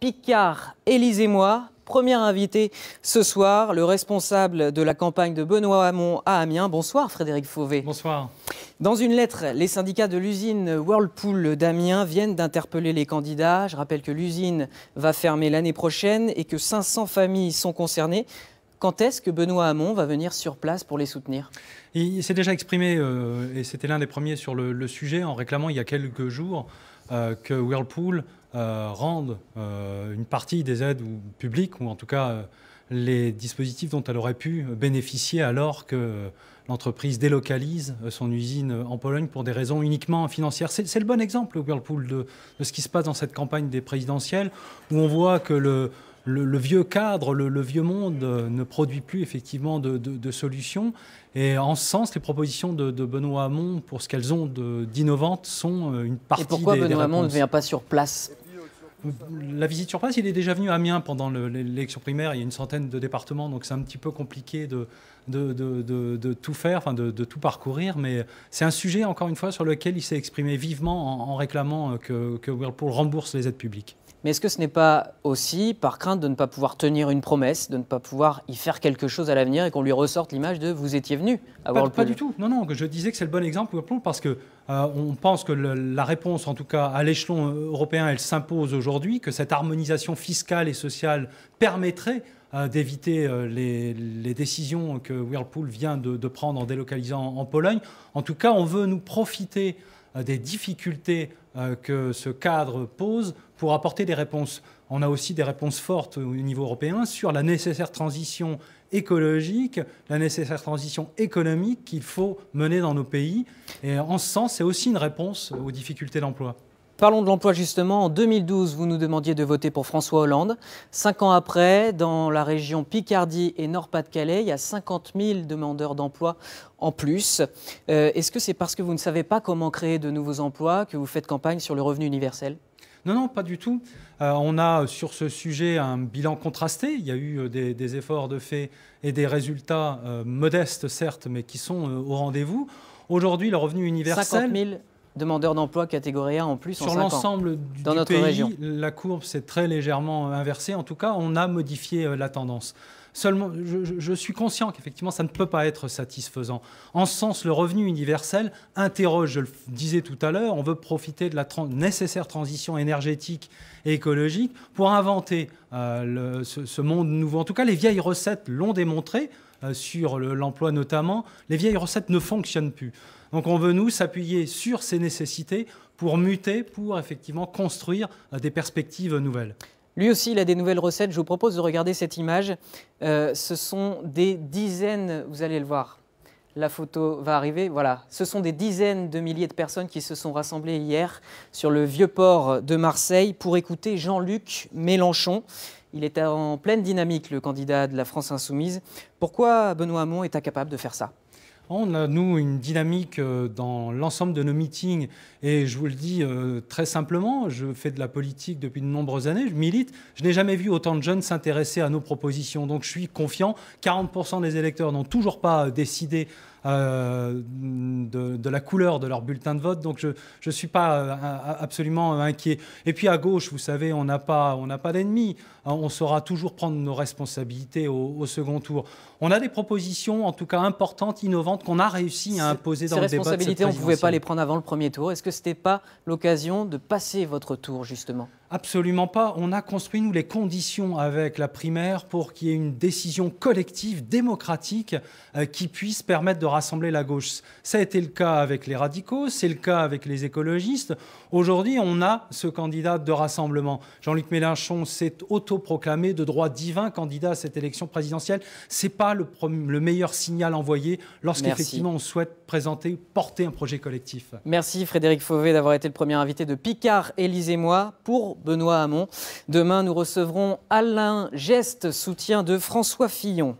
Picard, Élise et moi. Premier invité ce soir, le responsable de la campagne de Benoît Hamon à Amiens. Bonsoir Frédéric Fauvet. Bonsoir. Dans une lettre, les syndicats de l'usine Whirlpool d'Amiens viennent d'interpeller les candidats. Je rappelle que l'usine va fermer l'année prochaine et que 500 familles sont concernées. Quand est-ce que Benoît Hamon va venir sur place pour les soutenir Il, s'est déjà exprimé, euh, et c'était l'un des premiers sur le, sujet, en réclamant il y a quelques jours euh, que Whirlpool euh, rende une partie des aides publiques, ou en tout cas les dispositifs dont elle aurait pu bénéficier alors que l'entreprise délocalise son usine en Pologne pour des raisons uniquement financières. C'est le bon exemple, Whirlpool, de, ce qui se passe dans cette campagne des présidentielles, où on voit que le, le, vieux cadre, le, vieux monde euh, ne produit plus effectivement de, solutions. Et en ce sens, les propositions de, Benoît Hamon, pour ce qu'elles ont d'innovantes, sont euh, une partie des Et pourquoi Benoît Hamon ne vient pas sur place la visite sur place, il est déjà venu à Amiens pendant l'élection primaire. Il y a une centaine de départements, donc c'est un petit peu compliqué de, tout faire, enfin de, tout parcourir. Mais c'est un sujet, encore une fois, sur lequel il s'est exprimé vivement en, réclamant euh, que, que, Whirlpool rembourse les aides publiques. Mais est-ce que ce n'est pas aussi par crainte de ne pas pouvoir tenir une promesse, de ne pas pouvoir y faire quelque chose à l'avenir et qu'on lui ressorte l'image de vous étiez venu à pas, Pas du tout. Non, non, je disais que c'est le bon exemple Whirlpool parce que euh, on pense que la réponse, en tout cas à l'échelon euh, européen, elle s'impose aujourd'hui, que cette harmonisation fiscale et sociale permettrait euh, d'éviter les, décisions que Whirlpool vient de, prendre en délocalisant en Pologne. En tout cas, on veut nous profiter euh, des difficultés euh, que ce cadre pose pour apporter des réponses. On a aussi des réponses fortes au niveau européen sur la nécessaire transition écologique, la nécessaire transition économique qu'il faut mener dans nos pays. Et en ce sens, c'est aussi une réponse aux difficultés d'emploi. Parlons de l'emploi justement. En 2012, vous nous demandiez de voter pour François Hollande. Cinq ans après, dans la région Picardie et Nord-Pas-de-Calais, il y a 50 000 demandeurs d'emploi en plus. Euh, est-ce que c'est parce que vous ne savez pas comment créer de nouveaux emplois que vous faites campagne sur le revenu universel non, non, pas du tout. Euh, on a euh, sur ce sujet un bilan contrasté. Il y a eu des, efforts de fait et des résultats modestes, certes, mais qui sont au rendez-vous. Aujourd'hui, le revenu universel demandeurs d'emploi catégorie A en plus Sur l'ensemble du dans notre région. la courbe s'est très légèrement inversée. En tout cas, on a modifié euh, la tendance. Seulement, je, suis conscient qu'effectivement, ça ne peut pas être satisfaisant. En ce sens, le revenu universel interroge, je le disais tout à l'heure, on veut profiter de la nécessaire transition énergétique et écologique pour inventer euh, ce monde nouveau. En tout cas, les vieilles recettes l'ont démontré. Euh, sur l'emploi notamment, les vieilles recettes ne fonctionnent plus. Donc on veut, nous, s'appuyer sur ces nécessités pour muter, pour effectivement construire euh, des perspectives nouvelles. Lui aussi, il a des nouvelles recettes. Je vous propose de regarder cette image. Euh, ce sont des dizaines, vous allez le voir, la photo va arriver. Voilà, ce sont des dizaines de milliers de personnes qui se sont rassemblées hier sur le vieux port de Marseille pour écouter Jean-Luc Mélenchon. Il est en pleine dynamique, le candidat de la France insoumise. Pourquoi Benoît Hamon est incapable de faire ça on a, nous, une dynamique euh, dans l'ensemble de nos meetings. Et je vous le dis euh, très simplement, je fais de la politique depuis de nombreuses années, je milite. Je n'ai jamais vu autant de jeunes s'intéresser à nos propositions. Donc je suis confiant. 40% des électeurs n'ont toujours pas euh, décidé euh, de, la couleur de leur bulletin de vote. Donc je ne suis pas euh, absolument euh, inquiet. Et puis à gauche, vous savez, on n'a pas, pas d'ennemis. Hein. On saura toujours prendre nos responsabilités au, second tour. On a des propositions, en tout cas importantes, innovantes, qu'on a réussi à imposer dans le débat. Ces responsabilités, on ne pouvait pas les prendre avant le premier tour. Est-ce que ce n'était pas l'occasion de passer votre tour, justement Absolument pas. On a construit, nous, les conditions avec la primaire pour qu'il y ait une décision collective, démocratique, euh, qui puisse permettre de rassembler la gauche. Ça a été le cas avec les radicaux, c'est le cas avec les écologistes. Aujourd'hui, on a ce candidat de rassemblement. Jean-Luc Mélenchon s'est autoproclamé de droit divin candidat à cette élection présidentielle. n'est pas le, meilleur signal envoyé lorsqu'effectivement on souhaite présenter, porter un projet collectif. Merci Frédéric Fauvet d'avoir été le premier invité de Picard, Élise et moi pour Benoît Hamon. Demain, nous recevrons Alain Geste, soutien de François Fillon.